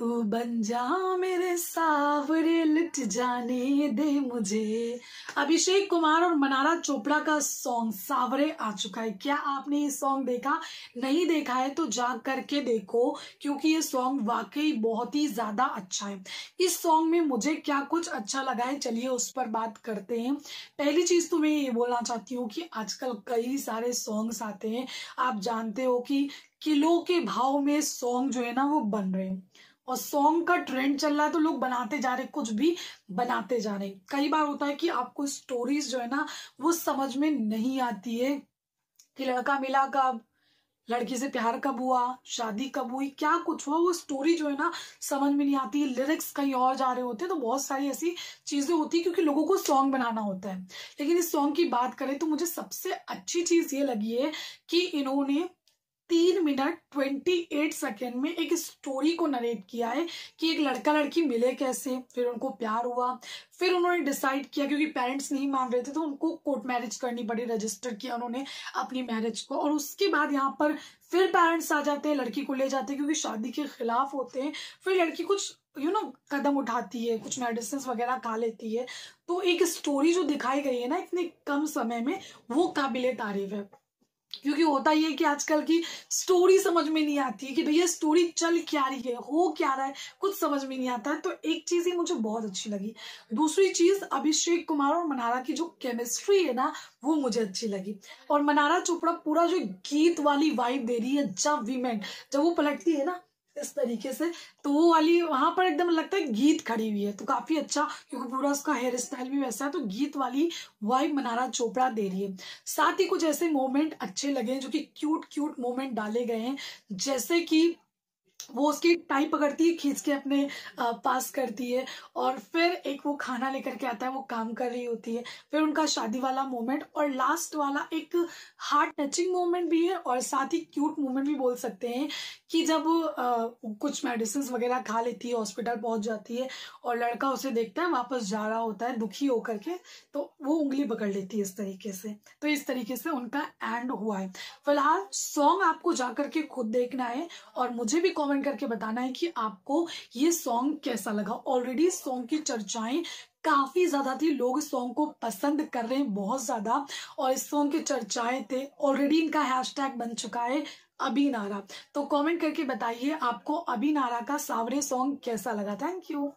तू बन जा मेरे सावरे लिट जाने दे मुझे अभिषेक कुमार और मनारा चोपड़ा का सॉन्ग सावरे आ चुका है क्या आपने ये सॉन्ग देखा नहीं देखा है तो जाग करके देखो क्योंकि ये सॉन्ग वाकई बहुत ही ज्यादा अच्छा है इस सॉन्ग में मुझे क्या कुछ अच्छा लगा है चलिए उस पर बात करते हैं पहली चीज तो मैं ये बोलना चाहती हूँ कि आजकल कई सारे सॉन्ग्स आते हैं आप जानते हो कि किलो के भाव में सॉन्ग जो है ना वो बन रहे हैं और सॉन्ग का ट्रेंड चल रहा है तो लोग बनाते जा रहे कुछ भी बनाते जा रहे कई बार होता है कि आपको स्टोरीज जो है ना वो समझ में नहीं आती है कि लड़का मिला कब लड़की से प्यार कब हुआ शादी कब हुई क्या कुछ हुआ वो स्टोरी जो है ना समझ में नहीं आती लिरिक्स कहीं और जा रहे होते हैं तो बहुत सारी ऐसी चीजें होती है क्योंकि लोगों को सॉन्ग बनाना होता है लेकिन इस सॉन्ग की बात करें तो मुझे सबसे अच्छी चीज ये लगी है कि इन्होंने तीन मिनट ट्वेंटी एट सेकेंड में एक स्टोरी को नरेट किया है कि एक लड़का लड़की मिले कैसे फिर उनको प्यार हुआ फिर उन्होंने डिसाइड किया क्योंकि पेरेंट्स नहीं मान रहे थे तो उनको कोर्ट मैरिज करनी पड़ी रजिस्टर किया उन्होंने अपनी मैरिज को और उसके बाद यहाँ पर फिर पेरेंट्स आ जाते हैं लड़की को ले जाते हैं क्योंकि शादी के खिलाफ होते हैं फिर लड़की कुछ यू you नो know, कदम उठाती है कुछ मेडिसिन वगैरह खा लेती है तो एक स्टोरी जो दिखाई गई है ना इतने कम समय में वो काबिल तारीफ है क्योंकि होता है कि आजकल की स्टोरी समझ में नहीं आती है कि भैया स्टोरी चल क्या रही है हो क्या रहा है कुछ समझ में नहीं आता है तो एक चीज़ ही मुझे बहुत अच्छी लगी दूसरी चीज़ अभिषेक कुमार और मनारा की जो केमिस्ट्री है ना वो मुझे अच्छी लगी और मनारा चोपड़ा पूरा जो गीत वाली वाइब दे रही है जब वीमेंट जब वो पलटती है ना इस तरीके से तो वो वाली वहाँ पर एकदम लगता है गीत खड़ी हुई है तो काफ़ी अच्छा क्योंकि पूरा उसका हेयर स्टाइल भी वैसा है तो गीत वाली वाइब मनारा चोपड़ा दे रही है साथ ही कुछ ऐसे मोमेंट अच्छे लगे हैं जो कि क्यूट क्यूट मोमेंट डाले गए हैं जैसे कि वो उसकी टाई पकड़ती है खींच के अपने पास करती है और फिर एक वो खाना लेकर के आता है वो काम कर रही होती है फिर उनका शादी वाला मोमेंट और लास्ट वाला एक हार्ट टचिंग मोमेंट भी है और साथ ही क्यूट मोमेंट भी बोल सकते हैं कि जब आ, कुछ मेडिसिन वगैरह खा लेती है हॉस्पिटल पहुंच जाती है और लड़का उसे देखता है वापस जा रहा होता है दुखी होकर के तो वो उंगली पकड़ लेती है इस तरीके से तो इस तरीके से उनका एंड हुआ है फिलहाल सॉन्ग आपको जाकर के खुद देखना है और मुझे भी कॉमेंट कमेंट करके बताना है कि आपको ये सॉन्ग कैसा लगा ऑलरेडी सॉन्ग की चर्चाएं काफ़ी ज़्यादा थी लोग इस सॉन्ग को पसंद कर रहे हैं बहुत ज़्यादा और इस सॉन्ग की चर्चाएं थे ऑलरेडी इनका हैशटैग बन चुका है अभी नारा तो कमेंट करके बताइए आपको अभी नारा का सावरे सॉन्ग कैसा लगा थैंक यू